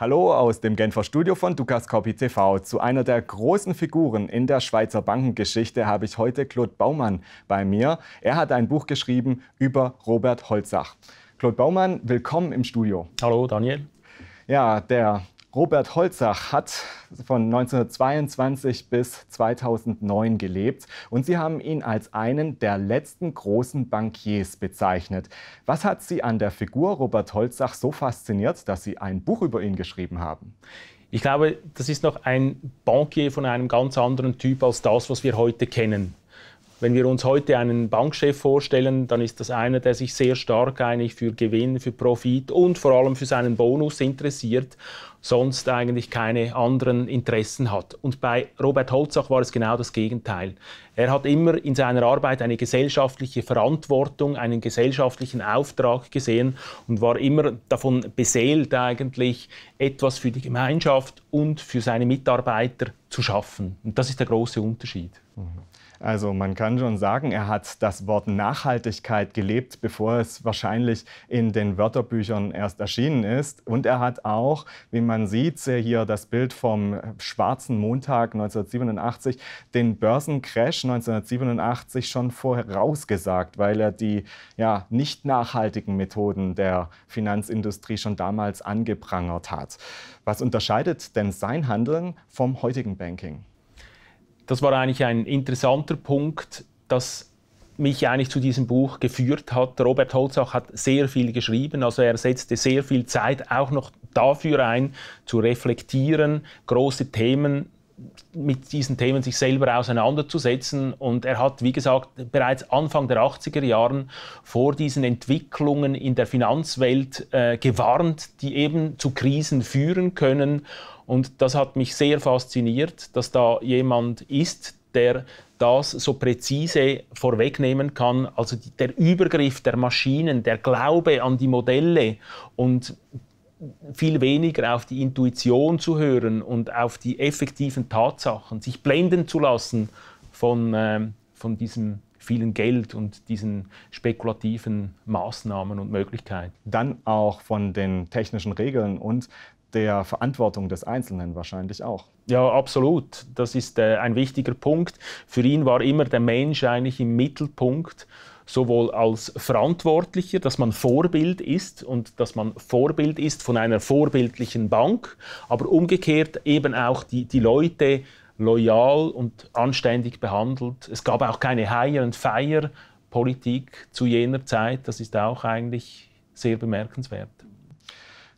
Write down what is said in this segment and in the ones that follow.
Hallo aus dem Genfer Studio von Dukas Copy TV. Zu einer der großen Figuren in der Schweizer Bankengeschichte habe ich heute Claude Baumann bei mir. Er hat ein Buch geschrieben über Robert Holzach. Claude Baumann, willkommen im Studio. Hallo Daniel. Ja, der Robert Holzach hat von 1922 bis 2009 gelebt und Sie haben ihn als einen der letzten großen Bankiers bezeichnet. Was hat Sie an der Figur Robert Holzach so fasziniert, dass Sie ein Buch über ihn geschrieben haben? Ich glaube, das ist noch ein Bankier von einem ganz anderen Typ als das, was wir heute kennen. Wenn wir uns heute einen Bankchef vorstellen, dann ist das einer, der sich sehr stark eigentlich für Gewinn, für Profit und vor allem für seinen Bonus interessiert, sonst eigentlich keine anderen Interessen hat. Und bei Robert Holzach war es genau das Gegenteil. Er hat immer in seiner Arbeit eine gesellschaftliche Verantwortung, einen gesellschaftlichen Auftrag gesehen und war immer davon beseelt, eigentlich etwas für die Gemeinschaft und für seine Mitarbeiter zu schaffen. Und das ist der große Unterschied. Mhm. Also man kann schon sagen, er hat das Wort Nachhaltigkeit gelebt, bevor es wahrscheinlich in den Wörterbüchern erst erschienen ist. Und er hat auch, wie man sieht, hier das Bild vom schwarzen Montag 1987, den Börsencrash 1987 schon vorausgesagt, weil er die ja, nicht nachhaltigen Methoden der Finanzindustrie schon damals angeprangert hat. Was unterscheidet denn sein Handeln vom heutigen Banking? Banking. Das war eigentlich ein interessanter Punkt, das mich eigentlich zu diesem Buch geführt hat. Robert Holzach hat sehr viel geschrieben, also er setzte sehr viel Zeit auch noch dafür ein, zu reflektieren, große Themen mit diesen Themen sich selber auseinanderzusetzen. Und er hat, wie gesagt, bereits Anfang der 80er Jahre vor diesen Entwicklungen in der Finanzwelt äh, gewarnt, die eben zu Krisen führen können. Und das hat mich sehr fasziniert, dass da jemand ist, der das so präzise vorwegnehmen kann. Also der Übergriff der Maschinen, der Glaube an die Modelle und viel weniger auf die Intuition zu hören und auf die effektiven Tatsachen, sich blenden zu lassen von, äh, von diesem vielen Geld und diesen spekulativen Maßnahmen und Möglichkeiten. Dann auch von den technischen Regeln und der Verantwortung des Einzelnen wahrscheinlich auch. Ja, absolut. Das ist äh, ein wichtiger Punkt. Für ihn war immer der Mensch eigentlich im Mittelpunkt sowohl als Verantwortlicher, dass man Vorbild ist und dass man Vorbild ist von einer vorbildlichen Bank, aber umgekehrt eben auch die, die Leute loyal und anständig behandelt. Es gab auch keine Hire and Fire Politik zu jener Zeit. Das ist auch eigentlich sehr bemerkenswert.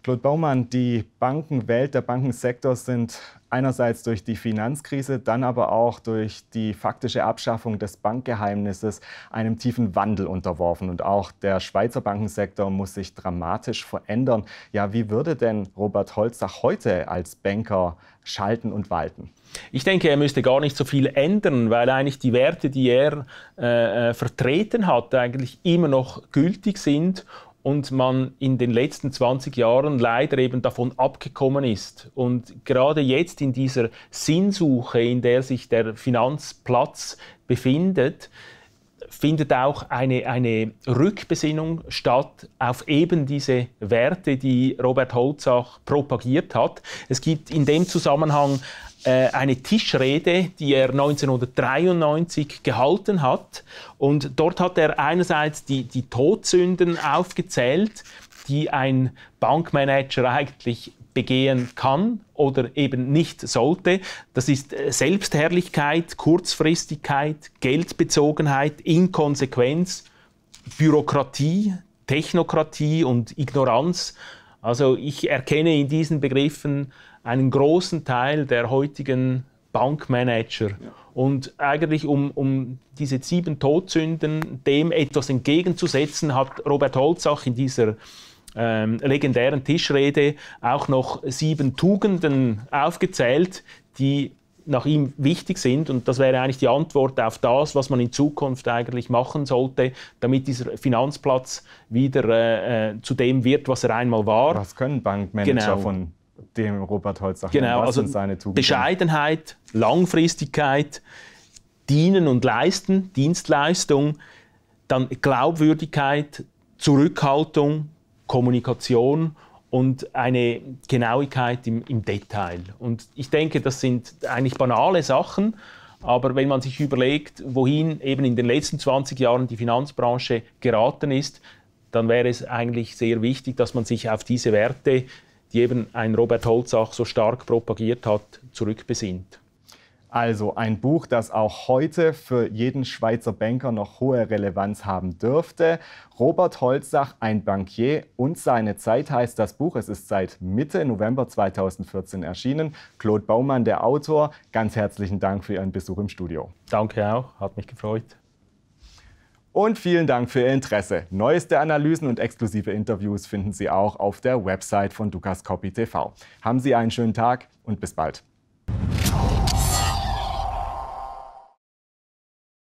Claude Baumann, die Bankenwelt, der Bankensektor sind einerseits durch die Finanzkrise, dann aber auch durch die faktische Abschaffung des Bankgeheimnisses einem tiefen Wandel unterworfen. Und auch der Schweizer Bankensektor muss sich dramatisch verändern. Ja, wie würde denn Robert Holzach heute als Banker schalten und walten? Ich denke, er müsste gar nicht so viel ändern, weil eigentlich die Werte, die er äh, äh, vertreten hat, eigentlich immer noch gültig sind und man in den letzten 20 Jahren leider eben davon abgekommen ist. Und gerade jetzt in dieser Sinnsuche, in der sich der Finanzplatz befindet, findet auch eine, eine Rückbesinnung statt auf eben diese Werte, die Robert Holzach propagiert hat. Es gibt in dem Zusammenhang äh, eine Tischrede, die er 1993 gehalten hat. Und dort hat er einerseits die, die Todsünden aufgezählt, die ein Bankmanager eigentlich begehen kann oder eben nicht sollte. Das ist äh, Selbstherrlichkeit, Kurzfristigkeit, Geldbezogenheit, Inkonsequenz, Bürokratie, Technokratie und Ignoranz. Also ich erkenne in diesen Begriffen einen großen Teil der heutigen Bankmanager. Ja. Und eigentlich, um, um diese sieben Todsünden dem etwas entgegenzusetzen, hat Robert Holzach in dieser ähm, legendären Tischrede auch noch sieben Tugenden aufgezählt, die nach ihm wichtig sind. Und das wäre eigentlich die Antwort auf das, was man in Zukunft eigentlich machen sollte, damit dieser Finanzplatz wieder äh, äh zu dem wird, was er einmal war. Was können Bankmanager genau. von dem Robert Holz sagen? Genau, was also seine Tugenden? Bescheidenheit, Langfristigkeit, Dienen und Leisten, Dienstleistung, dann Glaubwürdigkeit, Zurückhaltung, Kommunikation und eine Genauigkeit im, im, Detail. Und ich denke, das sind eigentlich banale Sachen, aber wenn man sich überlegt, wohin eben in den letzten 20 Jahren die Finanzbranche geraten ist, dann wäre es eigentlich sehr wichtig, dass man sich auf diese Werte, die eben ein Robert Holz auch so stark propagiert hat, zurückbesinnt. Also ein Buch, das auch heute für jeden Schweizer Banker noch hohe Relevanz haben dürfte. Robert Holzach, ein Bankier und seine Zeit heißt das Buch. Es ist seit Mitte November 2014 erschienen. Claude Baumann, der Autor, ganz herzlichen Dank für Ihren Besuch im Studio. Danke auch, hat mich gefreut. Und vielen Dank für Ihr Interesse. Neueste Analysen und exklusive Interviews finden Sie auch auf der Website von Dukas Copy TV. Haben Sie einen schönen Tag und bis bald.